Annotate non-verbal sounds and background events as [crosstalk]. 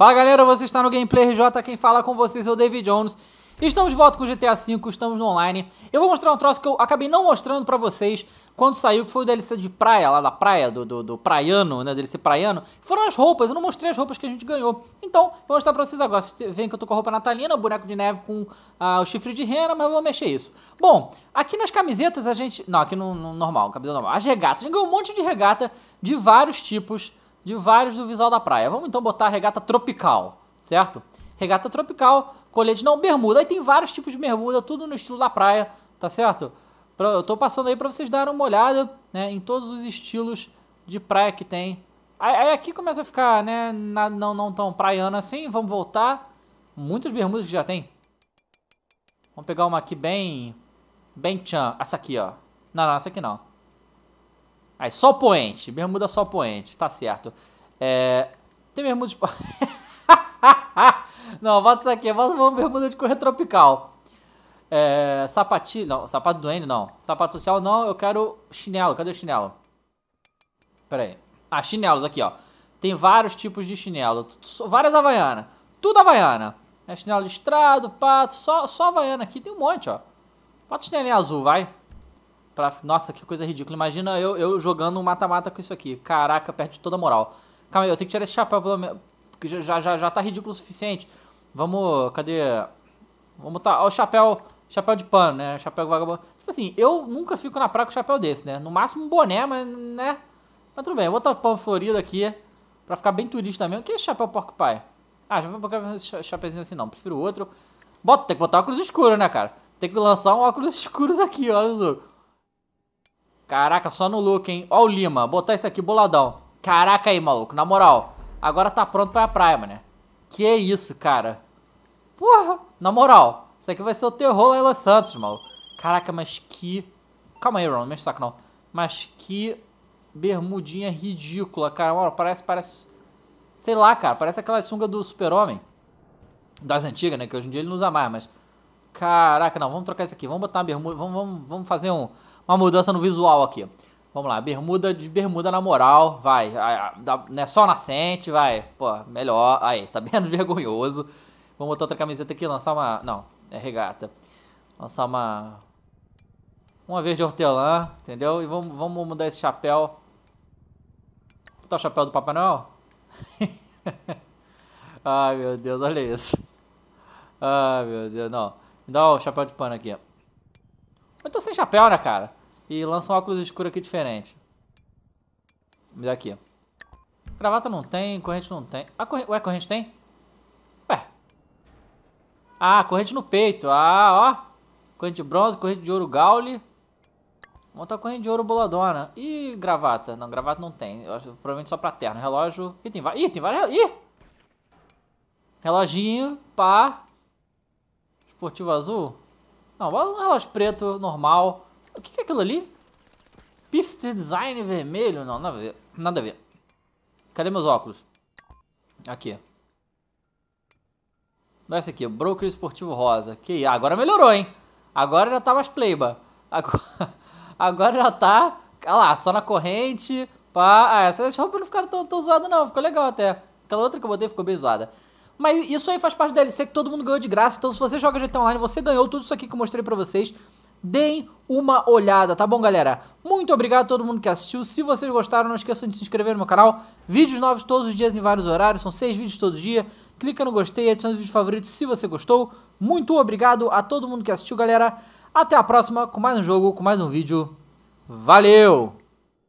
Fala galera, você está no Gameplay RJ, quem fala com vocês é o David Jones. Estamos de volta com GTA V, estamos no online. Eu vou mostrar um troço que eu acabei não mostrando pra vocês quando saiu, que foi o DLC de praia, lá da praia, do, do, do praiano, né, DLC praiano. Foram as roupas, eu não mostrei as roupas que a gente ganhou. Então, vou mostrar pra vocês agora. Vocês veem que eu tô com a roupa natalina, o boneco de neve com ah, o chifre de rena, mas eu vou mexer isso. Bom, aqui nas camisetas a gente... Não, aqui no, no normal, camiseta normal. As regatas, a gente ganhou um monte de regata de vários tipos de vários do Visual da Praia. Vamos então botar regata tropical, certo? Regata tropical, colete não, bermuda. Aí tem vários tipos de bermuda, tudo no estilo da praia, tá certo? Eu tô passando aí para vocês darem uma olhada né, em todos os estilos de praia que tem. Aí aqui começa a ficar, né, não, não tão praiana assim, vamos voltar. Muitas bermudas que já tem. Vamos pegar uma aqui bem... Bem tchan. Essa aqui, ó. Não, não, essa aqui não. Aí, só poente. Bermuda só poente, tá certo. É, tem bermuda de. [laughs] não, bota isso aqui. Bota uma bermuda de correr tropical. É, Sapati... Não, sapato do N, não. Sapato social, não. Eu quero chinelo. Cadê o chinelo? Pera aí. Ah, chinelos aqui, ó. Tem vários tipos de chinelo. Várias havaianas. Tudo havaiana. É chinelo listrado, pato. Só, só havaiana aqui. Tem um monte, ó. Bota o chinelinho azul, vai. Pra... Nossa, que coisa ridícula. Imagina eu, eu jogando um mata-mata com isso aqui. Caraca, perde toda a moral. Calma aí, eu tenho que tirar esse chapéu pelo menos. Porque já, já, já tá ridículo o suficiente. Vamos. Cadê? Vamos tá. Ó, o chapéu. Chapéu de pano, né? Chapéu vagabundo. Tipo assim, eu nunca fico na praia com chapéu desse, né? No máximo um boné, mas, né? Mas tudo bem, eu vou botar pano florido aqui. Pra ficar bem turista mesmo. Que é chapéu porco pai? Ah, já vou colocar chapéuzinho assim não. Prefiro outro. Bota, tem que botar óculos escuros, né, cara? Tem que lançar um óculos [laughs] escuros aqui, olha só. Caraca, só no look, hein? Ó o Lima, botar isso aqui boladão. Caraca aí, maluco, na moral. Agora tá pronto pra praia, mané. Que isso, cara. Porra, na moral. Isso aqui vai ser o terror lá em Los Santos, maluco. Caraca, mas que... Calma aí, Ron, não mexe saco não. Mas que bermudinha ridícula, cara. Mano, parece, parece... Sei lá, cara, parece aquela sunga do super-homem. Das antigas, né? Que hoje em dia ele não usa mais, mas... Caraca, não, vamos trocar isso aqui. Vamos botar uma bermuda... Vamos, vamos, vamos fazer um uma mudança no visual aqui. Vamos lá, bermuda de bermuda na moral, vai, É só nascente, vai, pô, melhor, aí, tá menos [laughs] vergonhoso. Vamos botar outra camiseta aqui, lançar uma, não, é regata. Lançar uma, uma verde hortelã, entendeu? E vamos, vamos mudar esse chapéu. Botar tá o chapéu do Papai Noel? [laughs] Ai, meu Deus, olha isso. Ai, meu Deus, não. Me dá o chapéu de pano aqui. Eu tô sem chapéu, né, cara? E lança um óculos escuro aqui diferente. Me dá aqui. Gravata não tem, corrente não tem. A corrente... Ué, corrente tem? Ué. Ah, corrente no peito. Ah, ó. Corrente de bronze, corrente de ouro gaule. Montar corrente de ouro boladona. E gravata. Não, gravata não tem. Eu acho, provavelmente só pra terno. Relógio. Ih, tem vários. Ih, tem vários. Ih! Reloginho, pá. Esportivo azul. Não, um relógio preto normal. O que é aquilo ali? Piste design vermelho? Não, nada a ver. Nada a ver. Cadê meus óculos? Aqui. Esse aqui, broker esportivo rosa. Que agora melhorou, hein? Agora já tá mais pleiba. Agora, [laughs] agora já tá. Olha lá, só na corrente. Pá. Ah, essas roupas não ficaram tão, tão zoadas, não. Ficou legal até. Aquela outra que eu botei ficou bem zoada. Mas isso aí faz parte da DLC que todo mundo ganhou de graça. Então, se você joga GTA Online, você ganhou tudo isso aqui que eu mostrei pra vocês deem uma olhada, tá bom, galera? Muito obrigado a todo mundo que assistiu. Se vocês gostaram, não esqueçam de se inscrever no meu canal. Vídeos novos todos os dias em vários horários, são seis vídeos todo dia. Clica no gostei, adiciona os vídeos favoritos se você gostou. Muito obrigado a todo mundo que assistiu, galera. Até a próxima com mais um jogo, com mais um vídeo. Valeu!